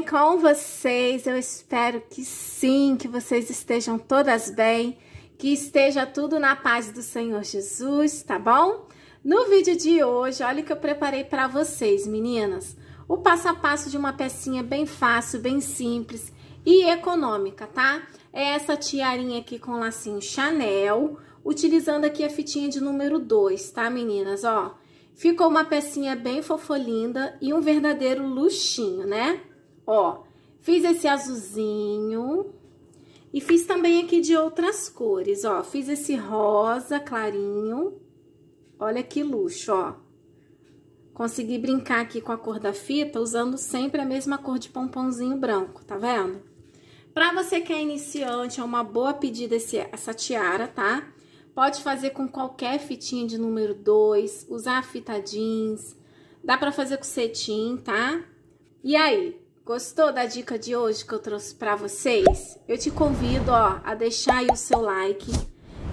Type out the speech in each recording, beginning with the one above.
bem com vocês? Eu espero que sim, que vocês estejam todas bem, que esteja tudo na paz do Senhor Jesus, tá bom? No vídeo de hoje, olha o que eu preparei para vocês, meninas. O passo a passo de uma pecinha bem fácil, bem simples e econômica, tá? É essa tiarinha aqui com lacinho Chanel, utilizando aqui a fitinha de número 2, tá, meninas? Ó, ficou uma pecinha bem fofolinda e um verdadeiro luxinho, né? Ó, fiz esse azulzinho e fiz também aqui de outras cores, ó. Fiz esse rosa clarinho. Olha que luxo, ó. Consegui brincar aqui com a cor da fita usando sempre a mesma cor de pomponzinho branco, tá vendo? Pra você que é iniciante, é uma boa pedida esse, essa tiara, tá? Pode fazer com qualquer fitinha de número 2, usar a fita jeans, dá pra fazer com cetim, tá? E aí, Gostou da dica de hoje que eu trouxe para vocês? Eu te convido, ó, a deixar aí o seu like.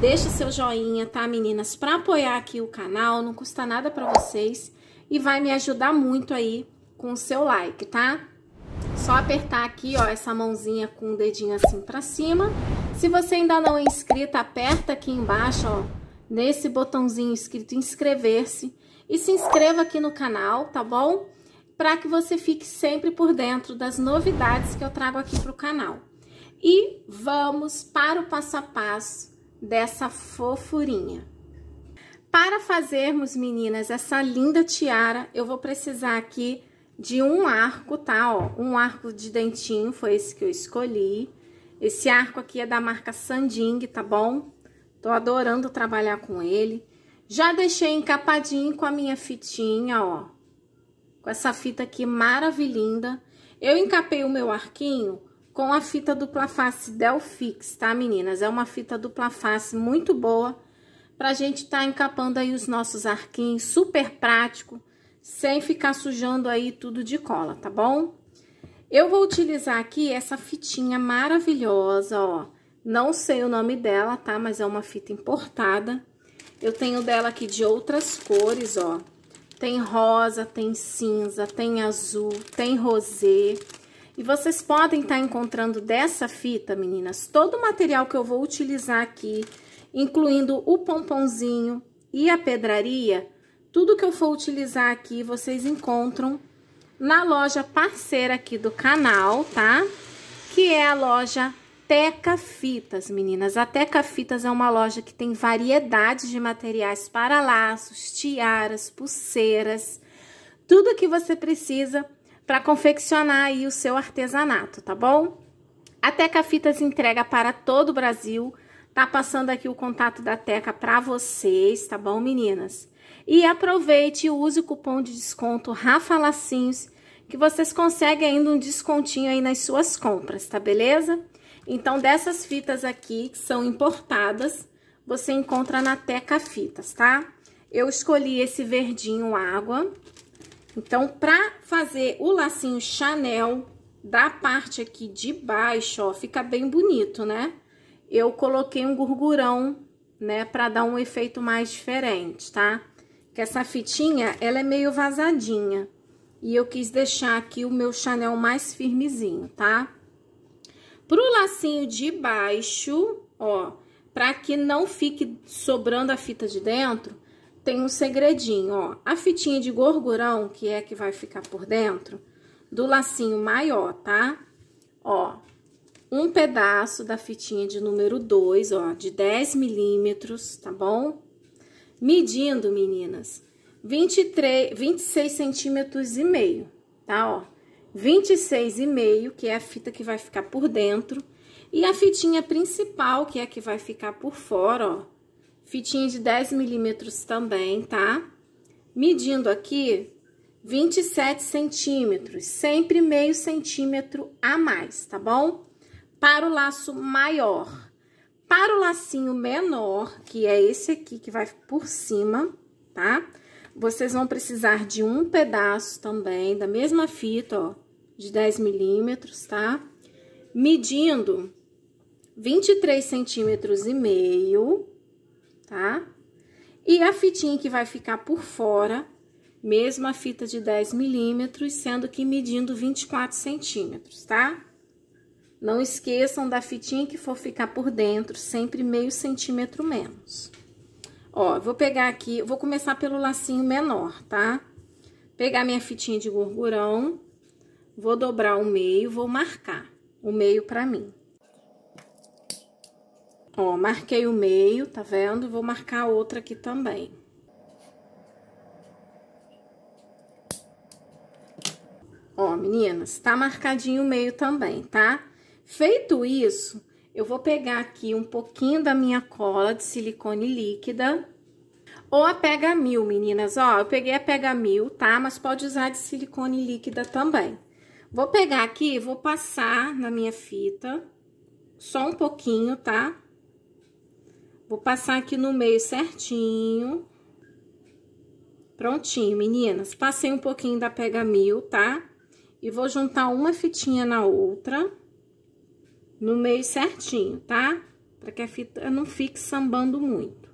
Deixa o seu joinha, tá, meninas? Para apoiar aqui o canal, não custa nada para vocês e vai me ajudar muito aí com o seu like, tá? Só apertar aqui, ó, essa mãozinha com o dedinho assim para cima. Se você ainda não é inscrita, aperta aqui embaixo, ó, nesse botãozinho escrito inscrever-se e se inscreva aqui no canal, tá bom? para que você fique sempre por dentro das novidades que eu trago aqui para o canal. E vamos para o passo a passo dessa fofurinha. Para fazermos, meninas, essa linda tiara, eu vou precisar aqui de um arco, tá? Ó, um arco de dentinho, foi esse que eu escolhi. Esse arco aqui é da marca Sanding, tá bom? Tô adorando trabalhar com ele. Já deixei encapadinho com a minha fitinha, ó com essa fita aqui maravilhinda. Eu encapei o meu arquinho com a fita dupla face Delfix, tá, meninas? É uma fita dupla face muito boa pra gente tá encapando aí os nossos arquinhos, super prático, sem ficar sujando aí tudo de cola, tá bom? Eu vou utilizar aqui essa fitinha maravilhosa, ó. Não sei o nome dela, tá? Mas é uma fita importada. Eu tenho dela aqui de outras cores, ó. Tem rosa, tem cinza, tem azul, tem rosê. E vocês podem estar tá encontrando dessa fita, meninas, todo o material que eu vou utilizar aqui, incluindo o pomponzinho e a pedraria, tudo que eu for utilizar aqui, vocês encontram na loja parceira aqui do canal, tá? Que é a loja Teca Fitas, meninas. A Teca Fitas é uma loja que tem variedades de materiais para laços, tiaras, pulseiras, tudo que você precisa para confeccionar aí o seu artesanato, tá bom? A Teca Fitas entrega para todo o Brasil. Tá passando aqui o contato da Teca para vocês, tá bom, meninas? E aproveite e use o cupom de desconto Rafa Lacinhos, que vocês conseguem ainda um descontinho aí nas suas compras, tá beleza? Então, dessas fitas aqui, que são importadas, você encontra na Teca Fitas, tá? Eu escolhi esse verdinho água. Então, pra fazer o lacinho Chanel da parte aqui de baixo, ó, fica bem bonito, né? Eu coloquei um gorgurão, né, pra dar um efeito mais diferente, tá? Que essa fitinha, ela é meio vazadinha. E eu quis deixar aqui o meu Chanel mais firmezinho, tá? Pro lacinho de baixo, ó, para que não fique sobrando a fita de dentro, tem um segredinho, ó. A fitinha de gorgurão, que é que vai ficar por dentro, do lacinho maior, tá? Ó, um pedaço da fitinha de número 2, ó, de 10 milímetros, tá bom? Medindo, meninas, 23, 26 centímetros e meio, tá, ó? 26,5, que é a fita que vai ficar por dentro. E a fitinha principal, que é a que vai ficar por fora, ó. Fitinha de 10 milímetros também, tá? Medindo aqui 27 centímetros, sempre meio centímetro a mais, tá bom? Para o laço maior. Para o lacinho menor, que é esse aqui que vai por cima, tá? Vocês vão precisar de um pedaço também, da mesma fita, ó, de 10 milímetros, tá? Medindo 23 centímetros e meio, tá? E a fitinha que vai ficar por fora, mesma fita de 10 milímetros, sendo que medindo 24 centímetros, tá? Não esqueçam da fitinha que for ficar por dentro, sempre meio centímetro menos. Ó, vou pegar aqui, vou começar pelo lacinho menor, tá? Pegar minha fitinha de gorgurão, vou dobrar o meio, vou marcar o meio pra mim. Ó, marquei o meio, tá vendo? Vou marcar outra aqui também. Ó, meninas, tá marcadinho o meio também, tá? Feito isso, eu vou pegar aqui um pouquinho da minha cola de silicone líquida. Ou a Pega Mil, meninas. Ó, eu peguei a Pega Mil, tá? Mas pode usar de silicone líquida também. Vou pegar aqui vou passar na minha fita. Só um pouquinho, tá? Vou passar aqui no meio certinho. Prontinho, meninas. Passei um pouquinho da Pega Mil, tá? E vou juntar uma fitinha na outra no meio certinho, tá? Para que a fita não fique sambando muito.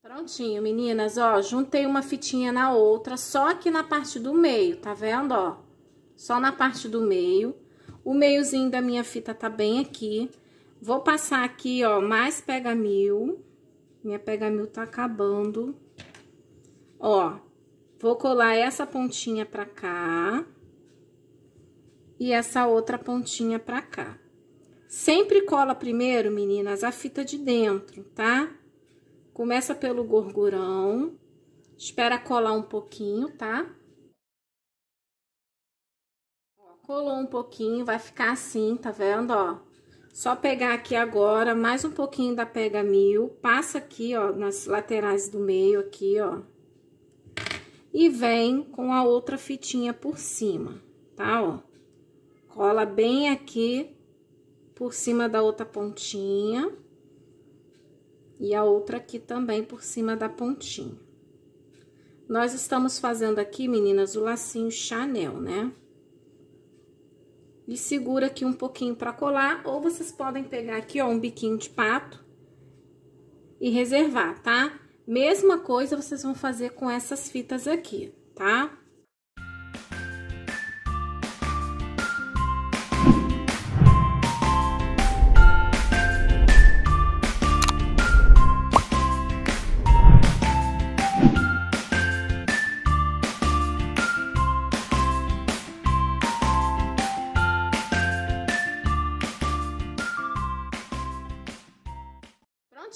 Prontinho, meninas, ó, juntei uma fitinha na outra, só aqui na parte do meio, tá vendo, ó? Só na parte do meio. O meiozinho da minha fita tá bem aqui. Vou passar aqui, ó, mais pega mil. Minha pega mil tá acabando. Ó, Vou colar essa pontinha pra cá e essa outra pontinha pra cá. Sempre cola primeiro, meninas, a fita de dentro, tá? Começa pelo gorgurão, espera colar um pouquinho, tá? colou um pouquinho, vai ficar assim, tá vendo, ó? Só pegar aqui agora mais um pouquinho da pega mil, passa aqui, ó, nas laterais do meio aqui, ó e vem com a outra fitinha por cima, tá? Ó, cola bem aqui por cima da outra pontinha e a outra aqui também por cima da pontinha. Nós estamos fazendo aqui, meninas, o lacinho Chanel, né? E segura aqui um pouquinho para colar, ou vocês podem pegar aqui, ó, um biquinho de pato e reservar, tá? Mesma coisa vocês vão fazer com essas fitas aqui, tá?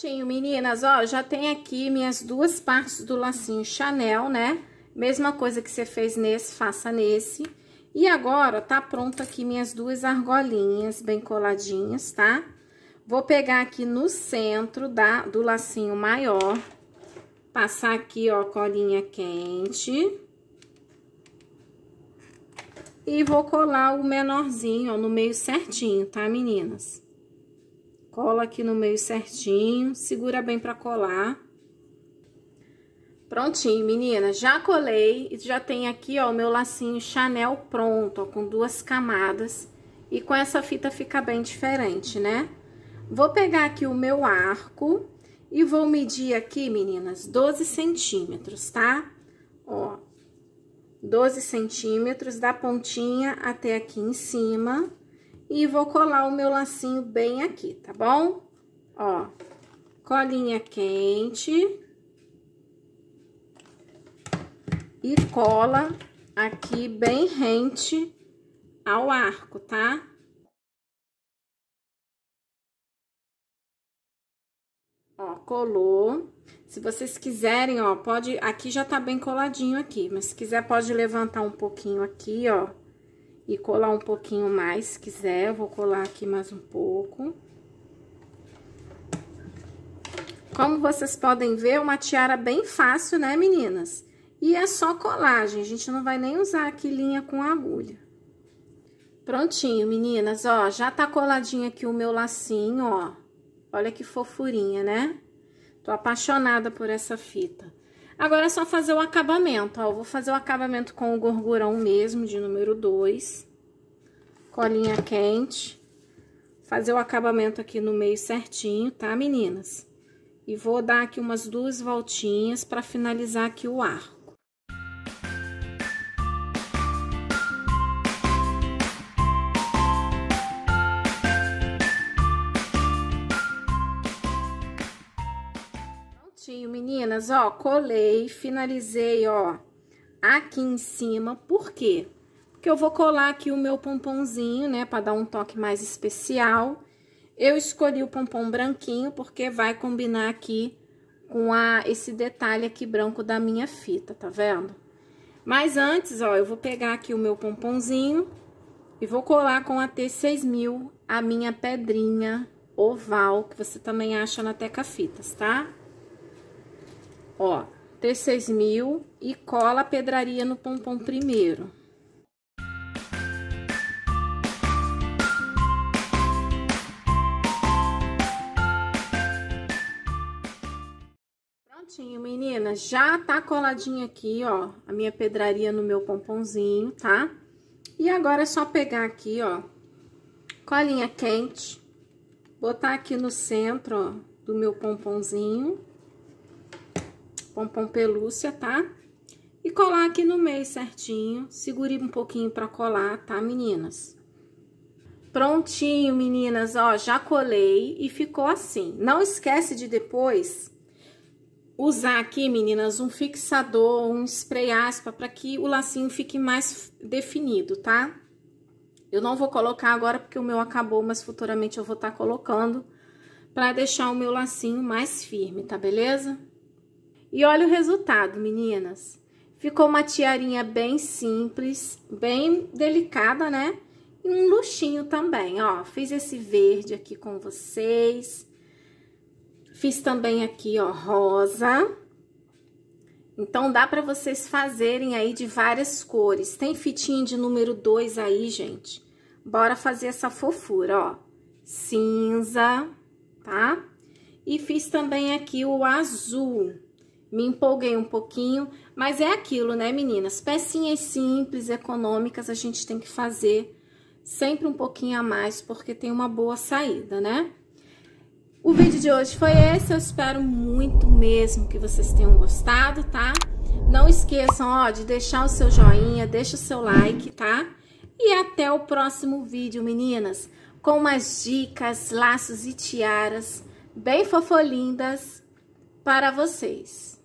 prontinho, meninas, ó, já tem aqui minhas duas partes do lacinho Chanel, né? Mesma coisa que você fez nesse, faça nesse. E agora, tá pronto aqui minhas duas argolinhas bem coladinhas, tá? Vou pegar aqui no centro da, do lacinho maior, passar aqui, ó, colinha quente. E vou colar o menorzinho, ó, no meio certinho, tá, meninas? Cola aqui no meio certinho, segura bem pra colar. Prontinho, menina, já colei e já tem aqui, ó, o meu lacinho Chanel pronto, ó, com duas camadas. E com essa fita fica bem diferente, né? Vou pegar aqui o meu arco e vou medir aqui, meninas, 12 centímetros, tá? Ó, 12 centímetros da pontinha até aqui em cima. E vou colar o meu lacinho bem aqui, tá bom? Ó, colinha quente. E cola aqui bem rente ao arco, tá? Ó, colou. Se vocês quiserem, ó, pode... Aqui já tá bem coladinho aqui, mas se quiser pode levantar um pouquinho aqui, ó e colar um pouquinho mais, se quiser. Eu vou colar aqui mais um pouco. Como vocês podem ver, é uma tiara bem fácil, né, meninas? E é só colagem, a gente não vai nem usar aqui linha com agulha. Prontinho, meninas, ó, já tá coladinho aqui o meu lacinho, ó. Olha que fofurinha, né? Tô apaixonada por essa fita. Agora é só fazer o acabamento, ó. Eu vou fazer o acabamento com o gorgurão mesmo, de número 2. Colinha quente. Fazer o acabamento aqui no meio certinho, tá, meninas? E vou dar aqui umas duas voltinhas pra finalizar aqui o arco. meninas, ó, colei, finalizei, ó, aqui em cima. Por quê? Porque eu vou colar aqui o meu pomponzinho, né, para dar um toque mais especial. Eu escolhi o pompom branquinho porque vai combinar aqui com a, esse detalhe aqui branco da minha fita, tá vendo? Mas antes, ó, eu vou pegar aqui o meu pomponzinho e vou colar com a T6000 a minha pedrinha oval, que você também acha na Teca Fitas, tá? Ó, t 6000 mil e cola a pedraria no pompom primeiro. Prontinho, meninas. Já tá coladinho aqui, ó, a minha pedraria no meu pomponzinho, tá? E agora é só pegar aqui, ó, colinha quente, botar aqui no centro, ó, do meu pomponzinho pompom pelúcia, tá? E colar aqui no meio certinho, segure um pouquinho pra colar, tá, meninas? Prontinho, meninas, ó, já colei e ficou assim. Não esquece de depois usar aqui, meninas, um fixador, um spray aspa, para que o lacinho fique mais definido, tá? Eu não vou colocar agora porque o meu acabou, mas futuramente eu vou estar tá colocando para deixar o meu lacinho mais firme, tá beleza? E olha o resultado, meninas. Ficou uma tiarinha bem simples, bem delicada, né? E um luxinho também, ó. Fiz esse verde aqui com vocês. Fiz também aqui, ó, rosa. Então, dá para vocês fazerem aí de várias cores. Tem fitinha de número 2 aí, gente. Bora fazer essa fofura, ó. Cinza, tá? E fiz também aqui o azul me empolguei um pouquinho, mas é aquilo, né, meninas? Pecinhas simples, econômicas, a gente tem que fazer sempre um pouquinho a mais, porque tem uma boa saída, né? O vídeo de hoje foi esse, eu espero muito mesmo que vocês tenham gostado, tá? Não esqueçam, ó, de deixar o seu joinha, deixa o seu like, tá? E até o próximo vídeo, meninas, com mais dicas, laços e tiaras bem fofolindas para vocês.